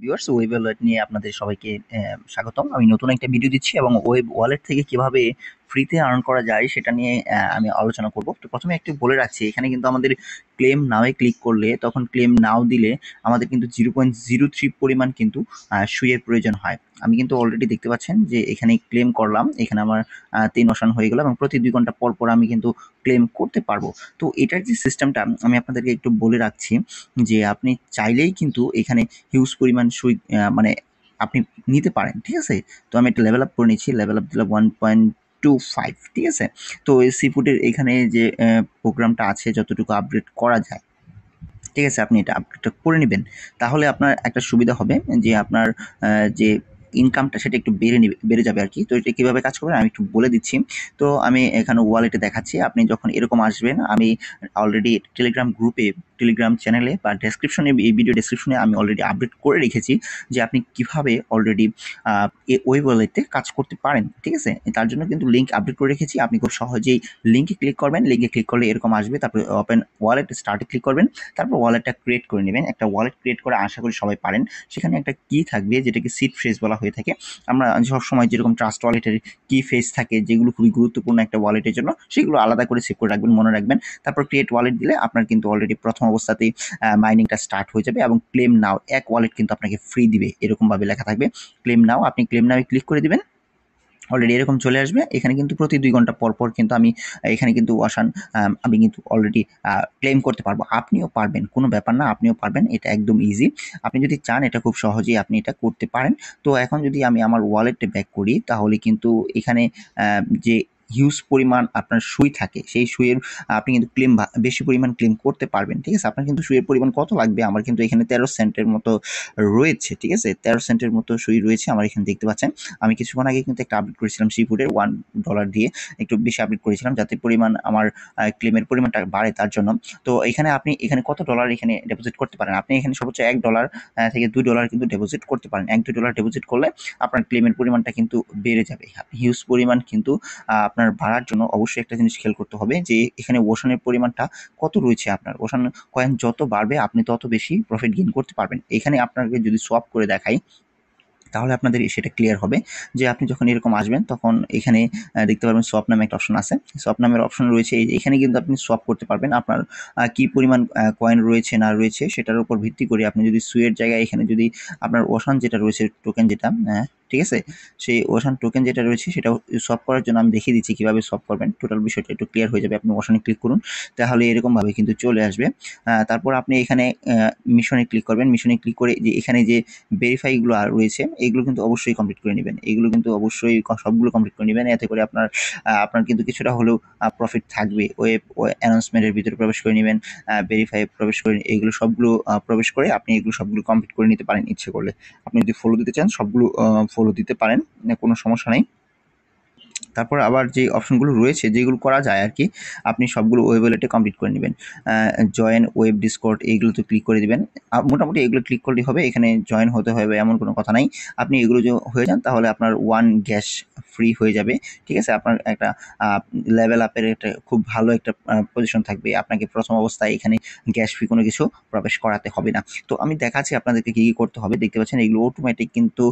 viewers web wallet নিয়ে আপনাদের সবাইকে স্বাগতম আমি নতুন একটা ভিডিও দিচ্ছি এবং ওয়েব ওয়ালেট থেকে কিভাবে ফ্রিতে আর্ন করা যায় সেটা নিয়ে আমি আলোচনা করব তো প্রথমে একটু বলে রাখছি এখানে কিন্তু আমাদের ক্লেম নাওয়ে ক্লিক করলে তখন ক্লেম নাও দিলে আমাদের কিন্তু জিরো পয়েন্ট জিরো থ্রি পরিমাণ কিন্তু সুইয়ের প্রয়োজন হয় আমি কিন্তু অলরেডি দেখতে পাচ্ছেন যে এখানে ক্লেম করলাম এখানে আমার তিন অসান হয়ে গেল এবং প্রতি দুই ঘন্টা পর পর আমি কিন্তু ক্লেম করতে পারবো তো এটার যে সিস্টেমটা আমি আপনাদেরকে একটু বলে রাখছি যে আপনি চাইলেই কিন্তু এখানে হিউজ পরিমাণ সুই মানে আপনি নিতে পারেন ঠিক আছে তো আমি একটা লেভেল আপ করে নিচ্ছি লেভেল আপ দিলাম ওয়ান পয়েন্ট টু ফাইভ ঠিক আছে তো এই সিফুডের এখানে যে প্রোগ্রামটা আছে যতটুকু আপডেট করা যায় ঠিক আছে আপনি এটা আপডেটটা করে নেবেন তাহলে আপনার একটা সুবিধা হবে যে আপনার যে ইনকামটা সেটা একটু বেড়ে নেবে বেড়ে যাবে আর কি তো এটা কীভাবে কাজ করবেন আমি একটু বলে দিচ্ছি তো আমি এখানে ওয়ালেটে দেখাচ্ছি আপনি যখন এরকম আসবেন আমি অলরেডি টেলিগ্রাম গ্রুপে টেলিগ্রাম চ্যানেলে বা ডেসক্রিপশনে এই ভিডিও ডেসক্রিপশনে আমি অলরেডি আপডেট করে রেখেছি যে আপনি কিভাবে অলরেডি ওই ওয়ালেটে কাজ করতে পারেন ঠিক আছে তার জন্য কিন্তু লিঙ্ক আপডেট করে রেখেছি আপনি খুব সহজেই লিঙ্কে ক্লিক করবেন লিঙ্কে ক্লিক করলে এরকম আসবে তারপর ওপেন ওয়ালেট স্টার্টে ক্লিক করবেন তারপর ওয়ালেটটা ক্রিয়েট করে নেবেন একটা ওয়ালেট ক্রিয়েট করে আশা করি সবাই পারেন সেখানে একটা কি থাকবে যেটাকে সিট ফ্রেস বলা হয়ে থাকে আমরা সবসময় যেরকম ট্রাস্ট ওয়ালেটের কি ফেস থাকে যেগুলো খুবই গুরুত্বপূর্ণ একটা ওয়ালেটের জন্য সেগুলো আলাদা করে সেভ করে রাখবেন মনে রাখবেন তারপর ক্রিয়েট ওয়ালেট দিলে আপনার কিন্তু অলরেডি প্রথম অবস্থাতেই মাইনিংটা স্টার্ট হয়ে যাবে এবং ক্লেম নাও এক ওয়ালেট কিন্তু আপনাকে ফ্রি দিবে এরকমভাবে লেখা থাকবে ক্লেম নাও আপনি ক্লেম নাও ক্লিক করে দিবেন অলরেডি এরকম চলে আসবে এখানে কিন্তু প্রতি দুই ঘন্টা পর পর কিন্তু আমি এখানে কিন্তু ওয়াশান আমি কিন্তু অলরেডি ক্লেম করতে পারবো আপনিও পারবেন কোনো ব্যাপার না আপনিও পারবেন এটা একদম ইজি আপনি যদি চান এটা খুব সহজেই আপনি এটা করতে পারেন তো এখন যদি আমি আমার ওয়ালেটে ব্যাক করি তাহলে কিন্তু এখানে যে হিউজ পরিমাণ আপনার সুই থাকে সেই সুইয়ের আপনি কিন্তু ক্লেম বেশি পরিমাণ ক্লেম করতে পারবেন ঠিক আছে আপনার কিন্তু সুইয়ের পরিমাণ কত লাগবে আমার কিন্তু এখানে তেরো সেন্টের মতো রয়েছে ঠিক আছে তেরো সেন্টের মতো সুই রয়েছে আমার এখানে দেখতে পাচ্ছেন আমি কিছুক্ষণ আগে কিন্তু একটা আপডেট করেছিলাম সি ফুডের ওয়ান ডলার দিয়ে একটু বেশি আপডেট করেছিলাম যাতে পরিমাণ আমার ক্লেমের পরিমাণটা বাড়ে তার জন্য তো এখানে আপনি এখানে কত ডলার এখানে ডিপোজিট করতে পারেন আপনি এখানে সর্বোচ্চ এক ডলার থেকে দুই ডলার কিন্তু ডিপোজিট করতে পারেন এক দুই ডলার ডিপোজিট করলে আপনার ক্লেমের পরিমাণটা কিন্তু বেড়ে যাবে হিউজ পরিমাণ কিন্তু আপনার ভাড়ার জন্য অবশ্যই একটা জিনিস খেয়াল করতে হবে যে এখানে ওশানের পরিমাণটা কত রয়েছে আপনার ওশান কয়েন যত বাড়বে আপনি তত বেশি প্রফিট গেইন করতে পারবেন এখানে আপনাকে যদি সোয়াপ করে দেখাই তাহলে আপনাদের সেটা ক্লিয়ার হবে যে আপনি যখন এরকম আসবেন তখন এখানে দেখতে পারবেন সোয়াপ নামে একটা অপশন আছে সোয়াপ নামের অপশন রয়েছে এখানে কিন্তু আপনি সোয়াপ করতে পারবেন আপনার কি পরিমাণ কয়েন রয়েছে না রয়েছে সেটার উপর ভিত্তি করে আপনি যদি সুয়ের জায়গায় এখানে যদি আপনার ওশান যেটা রয়েছে টোকেন যেটা হ্যাঁ, ঠিক আছে সেই ওশান টোকেন যেটা রয়েছে সেটা সফ করার জন্য আমি দেখিয়ে দিচ্ছি কীভাবে সফ করবেন টোটাল বিষয়টা একটু ক্লিয়ার হয়ে যাবে আপনি ওশানে ক্লিক করুন তাহলে এরকমভাবে কিন্তু চলে আসবে তারপর আপনি এখানে মিশনে ক্লিক করবেন মিশনে ক্লিক করে যে এখানে যে ভেরিফাইগুলো রয়েছে এগুলো কিন্তু অবশ্যই কমপ্লিট করে নেবেন এগুলো কিন্তু অবশ্যই সবগুলো কমপ্লিট করে নেবেন এতে করে আপনার আপনার কিন্তু কিছুটা হলেও প্রফিট থাকবে ওয়েব অ্যানাউন্সমেন্টের ভিতরে প্রবেশ করে নেবেন ভেরিফাই প্রবেশ করে এগুলো সবগুলো প্রবেশ করে আপনি এগুলো সবগুলো কমপ্লিট করে নিতে পারেন ইচ্ছে করলে আপনি যদি ফলো দিতে চান সবগুলো ফলো দিতে পারেন কোনো সমস্যা নেই তারপর আবার যে অপশনগুলো রয়েছে যেগুলো করা যায় আর কি আপনি সবগুলো ওয়েব ওয়ালেটে কমপ্লিট করে নেবেন জয়েন ওয়েব এইগুলো তো ক্লিক করে দেবেন মোটামুটি এগুলো ক্লিক করলেই হবে এখানে জয়েন হতে হবে এমন কোনো কথা নাই আপনি এগুলো যে হয়ে যান তাহলে আপনার ওয়ান গ্যাস ফ্রি হয়ে যাবে ঠিক আছে আপনার একটা লেভেল আপের একটা খুব ভালো একটা পজিশন থাকবে আপনাকে প্রথম অবস্থায় এখানে গ্যাস ফ্রি কোনো কিছু প্রবেশ করাতে হবে না তো আমি দেখাচ্ছি আপনাদেরকে কী কী করতে হবে দেখতে পাচ্ছেন এগুলো অটোমেটিক কিন্তু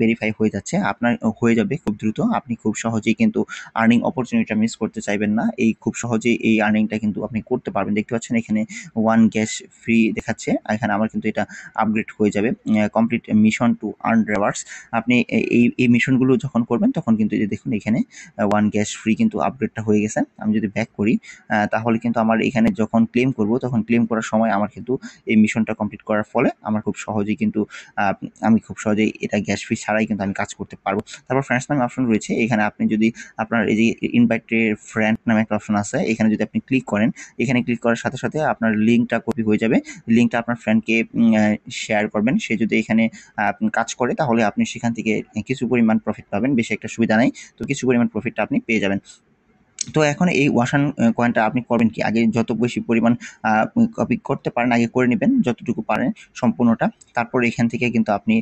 ভেরিফাই হয়ে যাচ্ছে আপনার হয়ে যাবে খুব দ্রুত আপনি খুব সহজে সহজেই কিন্তু আর্নিং অপরচুনিটিটা মিস করতে চাইবেন না এই খুব সহজেই এই আর্নিংটা কিন্তু আপনি করতে পারবেন দেখতে পাচ্ছেন এখানে ওয়ান গ্যাস ফ্রি দেখাচ্ছে এখানে আমার কিন্তু এটা আপগ্রেড হয়ে যাবে complete mission to earn rewards আপনি এই এই মিশনগুলো যখন করবেন তখন কিন্তু দেখুন এখানে ওয়ান গ্যাস ফ্রি কিন্তু আপগ্রেডটা হয়ে গেছে আমি যদি ব্যাক করি তাহলে কিন্তু আমার এখানে যখন ক্লেম করব তখন ক্লেম করার সময় আমার কিন্তু এই মিশনটা কমপ্লিট করার ফলে আমার খুব সহজেই কিন্তু আমি খুব সহজেই এটা গ্যাস ফ্রি ছাড়াই কিন্তু আমি কাজ করতে পারবো তারপর ফ্রেন্ডস নামে অপশন রয়েছে এখানে আপনি যদি আপনার এই যে ইনভাইটের ফ্রেন্ড নামে একটা অপশন আছে এখানে যদি আপনি ক্লিক করেন এখানে ক্লিক করার সাথে সাথে আপনার লিঙ্কটা কপি হয়ে যাবে লিঙ্কটা আপনার ফ্রেন্ডকে শেয়ার করবেন সে যদি এখানে কাজ করে তাহলে আপনি সেখান থেকে কিছু পরিমাণ প্রফিট পাবেন বেশি একটা সুবিধা নেই তো কিছু পরিমাণ প্রফিটটা আপনি পেয়ে যাবেন তো এখন এই ওয়াশান কয়েনটা uh, আপনি করবেন কি আগে যত বেশি পরিমাণ কপি করতে পারেন আগে করে নেবেন যতটুকু পারেন সম্পূর্ণটা তারপর এখান থেকে কিন্তু আপনি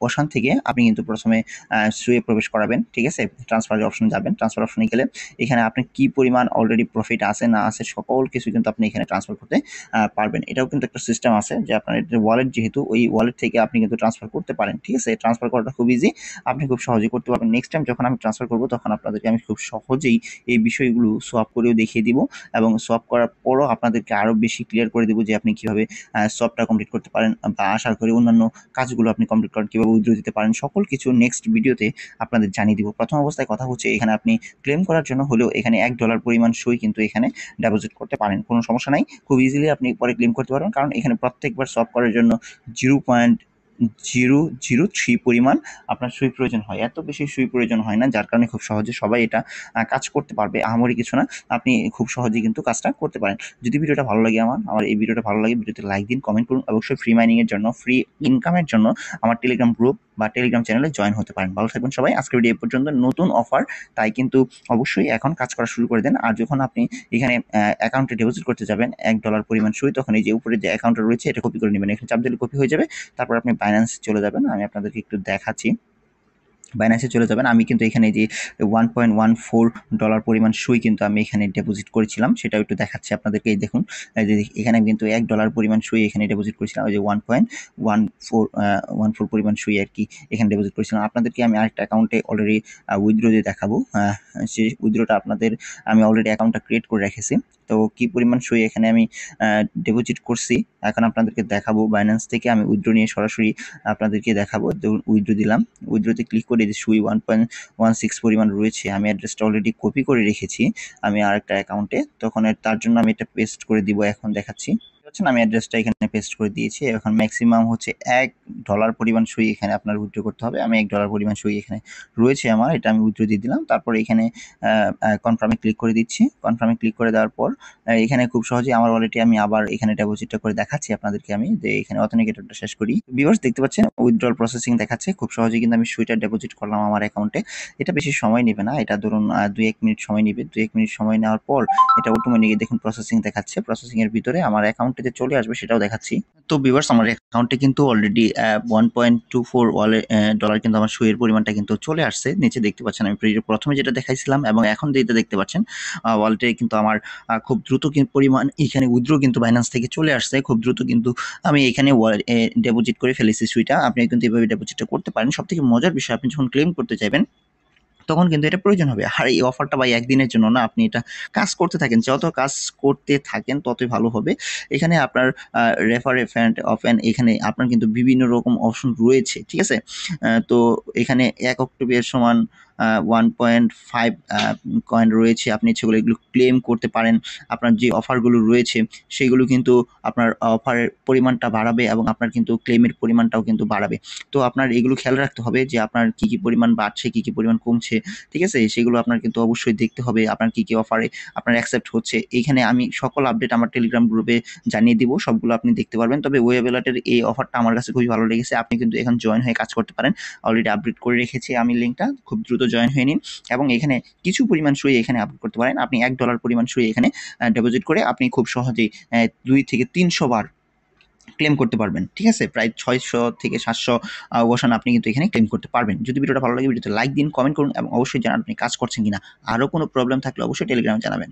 ওয়াশান থেকে আপনি কিন্তু প্রথমে সুয়ে প্রবেশ করাবেন ঠিক আছে ট্রান্সফার অপশন যাবেন ট্রান্সফার অপশনে গেলে এখানে আপনি কি পরিমাণ অলরেডি প্রফিট আছে না আছে সকল কিছু কিন্তু আপনি এখানে ট্রান্সফার করতে পারবেন এটাও কিন্তু একটা সিস্টেম আছে যে আপনার ওয়ালেট যেহেতু ওই ওয়ালেট থেকে আপনি কিন্তু ট্রান্সফার করতে পারেন ঠিক আছে ট্রান্সফার করাটা খুব ইজি আপনি খুব সহজেই করতে পারবেন নেক্সট টাইম যখন আমি ট্রান্সফার করবো তখন আপনাদেরকে আমি খুব সহজেই এই বিষয়গুলো সোয়াপ করেও দেখিয়ে দিব এবং সোয়াপ করার পরও আপনাদেরকে আরও বেশি ক্লিয়ার করে দেবো যে আপনি কীভাবে সোয়াপটা কমপ্লিট করতে পারেন বা আশা করি অন্যান্য কাজগুলো আপনি কমপ্লিট করেন কীভাবে উদ্যোগ দিতে পারেন সকল কিছু নেক্সট ভিডিওতে আপনাদের জানিয়ে দিব প্রথম অবস্থায় কথা হচ্ছে এখানে আপনি ক্লেম করার জন্য হলেও এখানে এক ডলার পরিমাণ সই কিন্তু এখানে ডিপোজিট করতে পারেন কোনো সমস্যা নাই খুব ইজিলি আপনি পরে ক্লেম করতে পারবেন কারণ এখানে প্রত্যেকবার সোয়াপ করার জন্য zero point zero zero three পরিমাণ আপনার সুই প্রয়োজন হয় এত বেশি সুই প্রয়োজন হয় না যার কারণে খুব সহজে সবাই এটা কাজ করতে পারবে আহামরি কিছু না আপনি খুব সহজে কিন্তু কাজটা করতে পারেন যদি ভিডিওটা ভালো লাগে আমার আমার এই ভিডিওটা ভালো লাগে ভিডিওতে লাইক দিন কমেন্ট করুন অবশ্যই ফ্রি মাইনিংয়ের জন্য ফ্রি ইনকামের জন্য আমার টেলিগ্রাম গ্রুপ বা টেলিগ্রাম চ্যানেলে জয়েন হতে পারেন ভালো থাকবেন সবাই আজকের ভিডিও পর্যন্ত নতুন অফার তাই কিন্তু অবশ্যই এখন কাজ করা শুরু করে দেন আর যখন আপনি এখানে অ্যাকাউন্টে ডিপোজিট করতে যাবেন এক ডলার পরিমাণ সই তখন এই যে উপরে যে অ্যাকাউন্টটা রয়েছে এটা কপি করে নেবেন এখানে চাপ দিলে কপি হয়ে যাবে তারপর আপনি বাইন্যান্স চলে যাবেন আমি আপনাদেরকে একটু দেখাচ্ছি বাইন্যান্সে চলে যাবেন আমি কিন্তু এখানে যে one point one four dollar পরিমাণ সুই কিন্তু আমি এখানে ডেপোজিট করেছিলাম সেটাও একটু দেখাচ্ছি আপনাদেরকে এই দেখুন এখানে কিন্তু এক ডলার পরিমাণ সুই এখানে ডেপোজিট করেছিলাম ওই যে one point one four one four পরিমাণ সুই আর কি এখানে ডেপোজিট করেছিলাম আপনাদেরকে আমি আরেকটা অ্যাকাউন্টে অলরেডি উইথড্রো দিয়ে দেখাবো সেই উইদ্রোটা আপনাদের আমি অলরেডি অ্যাকাউন্টটা ক্রিয়েট করে রেখেছি তো কি পরিমাণ সই এখানে আমি ডিপোজিট করছি এখন আপনাদেরকে দেখাবো বাইন্যান্স থেকে আমি উইড্রো নিয়ে সরাসরি আপনাদেরকে দেখাবো উইড্রো দিলাম উইড্রোতে ক্লিক করে যে সুই ওয়ান পয়েন্ট ওয়ান সিক্স পরিমাণ রয়েছে আমি অ্যাড্রেসটা অলরেডি কপি করে রেখেছি আমি আরেকটা অ্যাকাউন্টে তখন তার জন্য আমি এটা পেস্ট করে দিব এখন দেখাচ্ছি পাচ্ছেন আমি অ্যাড্রেসটা এখানে পেস্ট করে দিয়েছি এখন ম্যাক্সিমাম হচ্ছে এক ডলার পরিমাণ সই এখানে আপনার উইথড্র করতে হবে আমি এক ডলার পরিমাণ সই এখানে রয়েছে আমার এটা আমি উইথড্র দিয়ে দিলাম তারপর এখানে কনফার্মে ক্লিক করে দিচ্ছি কনফার্মে ক্লিক করে দেওয়ার পর এখানে খুব সহজে আমার ওয়ালেটে আমি আবার এখানে ডেপোজিটটা করে দেখাচ্ছি আপনাদেরকে আমি যে এখানে এটা শেষ করি ভিউয়ার্স দেখতে পাচ্ছেন উইথড্রল প্রসেসিং দেখাচ্ছে খুব সহজে কিন্তু আমি সুইটা ডেপোজিট করলাম আমার অ্যাকাউন্টে এটা বেশি সময় নেবে না এটা ধরুন দুই এক মিনিট সময় নেবে দু এক মিনিট সময় নেওয়ার পর এটা অটোমেটিক দেখুন প্রসেসিং দেখাচ্ছে প্রসেসিংয়ের ভিতরে আমার অ্যাকাউন্টে থেকে চলে আসবে সেটাও দেখাচ্ছি তো বিভার্স আমার অ্যাকাউন্টে কিন্তু already one point two four ওয়ালে ডলার কিন্তু আমার সুয়ের পরিমাণটা কিন্তু চলে আসছে নিচে দেখতে পাচ্ছেন আমি প্রথমে যেটা দেখাইছিলাম এবং এখন যেতে দেখতে পাচ্ছেন ওয়ালেটে কিন্তু আমার খুব দ্রুত পরিমাণ এখানে উইথড্র কিন্তু বাইন্যান্স থেকে চলে আসছে খুব দ্রুত কিন্তু আমি এখানে ডেপোজিট করে ফেলেছি সুইটা আপনি কিন্তু এভাবে ডেপোজিটটা করতে পারেন সব থেকে মজার বিষয় আপনি যখন ক্লেম করতে চাইবেন তখন কিন্তু এটা প্রয়োজন হবে আর এই অফারটা বা একদিনের জন্য না আপনি এটা কাজ করতে থাকেন যত কাজ করতে থাকেন ততই ভালো হবে এখানে আপনার রেফার এফেন্ট অফ এখানে আপনার কিন্তু বিভিন্ন রকম অপশন রয়েছে ঠিক আছে তো এখানে এক অক্টোবরের সমান ওয়ান পয়েন্ট ফাইভ কয়েন রয়েছে আপনি সেগুলো এগুলো ক্লেম করতে পারেন আপনার যে অফারগুলো রয়েছে সেইগুলো কিন্তু আপনার অফারের পরিমাণটা বাড়াবে এবং আপনার কিন্তু ক্লেমের পরিমাণটাও কিন্তু বাড়াবে তো আপনার এগুলো খেয়াল রাখতে হবে যে আপনার কী কী পরিমাণ বাড়ছে কী কী পরিমাণ কমছে ঠিক আছে সেগুলো আপনার কিন্তু অবশ্যই দেখতে হবে আপনার কী কী অফারে আপনার অ্যাকসেপ্ট হচ্ছে এখানে আমি সকল আপডেট আমার টেলিগ্রাম গ্রুপে জানিয়ে দিব সবগুলো আপনি দেখতে পারবেন তবে ওয়েব অ্যালার্টের এই অফারটা আমার কাছে খুবই ভালো লেগেছে আপনি কিন্তু এখন জয়েন হয়ে কাজ করতে পারেন অলরেডি আপডেট করে রেখেছি আমি লিঙ্কটা খুব দ্রুত জয়েন হয়ে নিন এবং এখানে কিছু পরিমাণ সই এখানে আপলোড করতে পারেন আপনি এক ডলার পরিমাণ সই এখানে ডিপোজিট করে আপনি খুব সহজেই দুই থেকে তিনশো বার ক্লেম করতে পারবেন ঠিক আছে প্রায় ছয়শো থেকে সাতশো ওয়াশন আপনি কিন্তু এখানে ক্লেম করতে পারবেন যদি ভিডিওটা ভালো লাগে ভিডিওতে লাইক দিন কমেন্ট করুন এবং অবশ্যই জানান আপনি কাজ করছেন কিনা আরও কোনো প্রবলেম থাকলে অবশ্যই টেলিগ্রামে জানাবেন